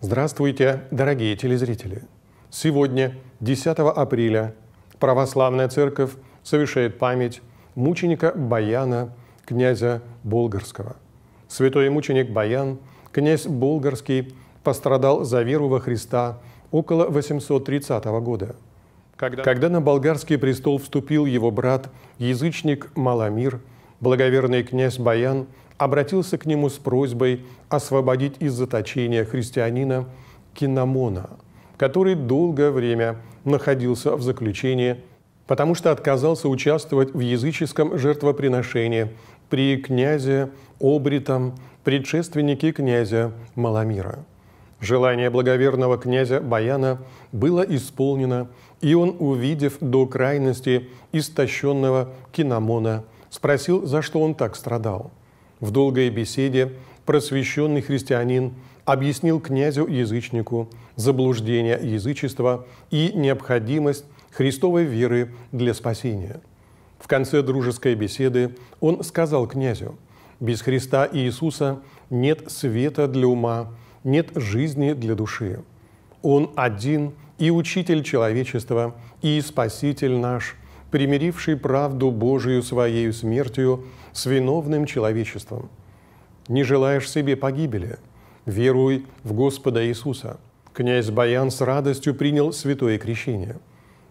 Здравствуйте, дорогие телезрители! Сегодня, 10 апреля, Православная Церковь совершает память мученика Баяна, князя Болгарского. Святой мученик Баян, князь Болгарский, пострадал за веру во Христа около 830 года. Когда, Когда на болгарский престол вступил его брат, язычник Маламир – благоверный князь Баян обратился к нему с просьбой освободить из заточения христианина Кинамона, который долгое время находился в заключении, потому что отказался участвовать в языческом жертвоприношении при князе Обритом, предшественнике князя Маломира. Желание благоверного князя Баяна было исполнено, и он, увидев до крайности истощенного Кинамона – спросил, за что он так страдал. В долгой беседе просвещенный христианин объяснил князю-язычнику заблуждение язычества и необходимость Христовой веры для спасения. В конце дружеской беседы он сказал князю, «Без Христа и Иисуса нет света для ума, нет жизни для души. Он один и учитель человечества, и спаситель наш – примиривший правду Божию своей смертью с виновным человечеством. Не желаешь себе погибели, веруй в Господа Иисуса. Князь Баян с радостью принял святое крещение.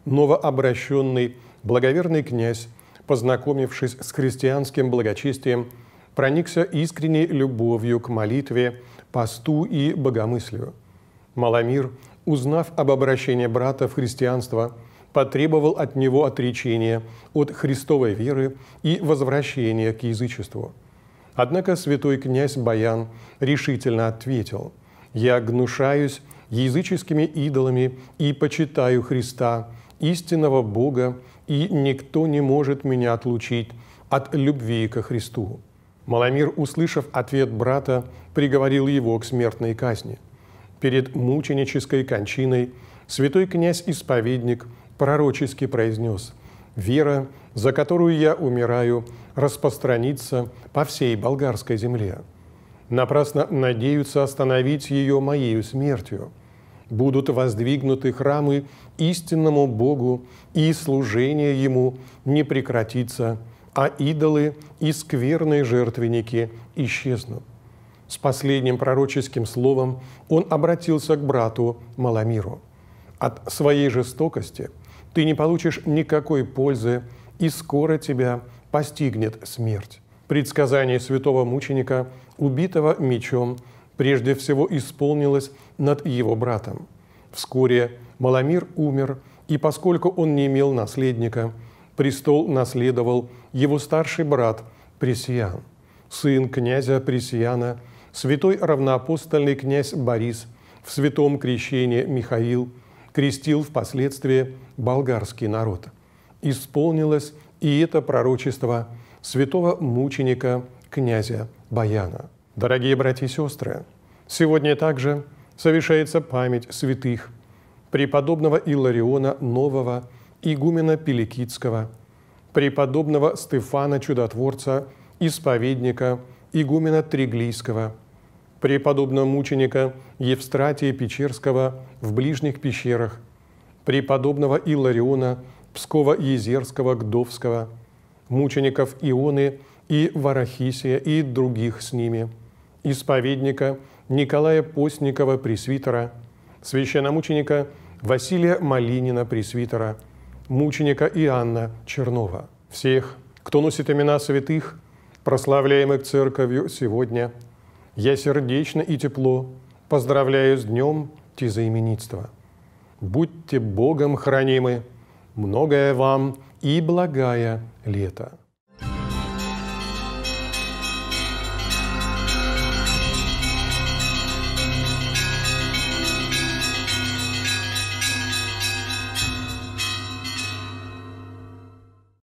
Новообращенный благоверный князь, познакомившись с христианским благочестием, проникся искренней любовью к молитве, посту и богомыслию. Маломир, узнав об обращении брата в христианство – потребовал от него отречения от христовой веры и возвращения к язычеству. Однако святой князь Баян решительно ответил «Я гнушаюсь языческими идолами и почитаю Христа, истинного Бога, и никто не может меня отлучить от любви ко Христу». Маломир, услышав ответ брата, приговорил его к смертной казни. Перед мученической кончиной святой князь-исповедник пророчески произнес «Вера, за которую я умираю, распространится по всей болгарской земле. Напрасно надеются остановить ее моею смертью. Будут воздвигнуты храмы истинному Богу, и служение Ему не прекратится, а идолы и скверные жертвенники исчезнут». С последним пророческим словом он обратился к брату Маламиру От своей жестокости – ты не получишь никакой пользы, и скоро тебя постигнет смерть. Предсказание святого мученика, убитого мечом, прежде всего исполнилось над его братом. Вскоре Маломир умер, и поскольку он не имел наследника, престол наследовал его старший брат Пресиян, сын князя Пресияна, святой равноапостольный князь Борис, в святом крещении Михаил – крестил впоследствии болгарский народ. Исполнилось и это пророчество святого мученика князя Баяна. Дорогие братья и сестры, сегодня также совершается память святых преподобного Илариона Нового, игумена Пеликитского, преподобного Стефана Чудотворца, исповедника, игумена Триглийского – преподобного мученика Евстратия Печерского в ближних пещерах, преподобного Илариона Пскова-Езерского Гдовского, мучеников Ионы и Варахисия и других с ними, исповедника Николая Постникова Пресвитера, священномученика Василия Малинина Пресвитера, мученика Иоанна Чернова. Всех, кто носит имена святых, прославляемых Церковью сегодня – я сердечно и тепло поздравляю с днем тезаименитства. Будьте Богом хранимы, многое вам и благая лето.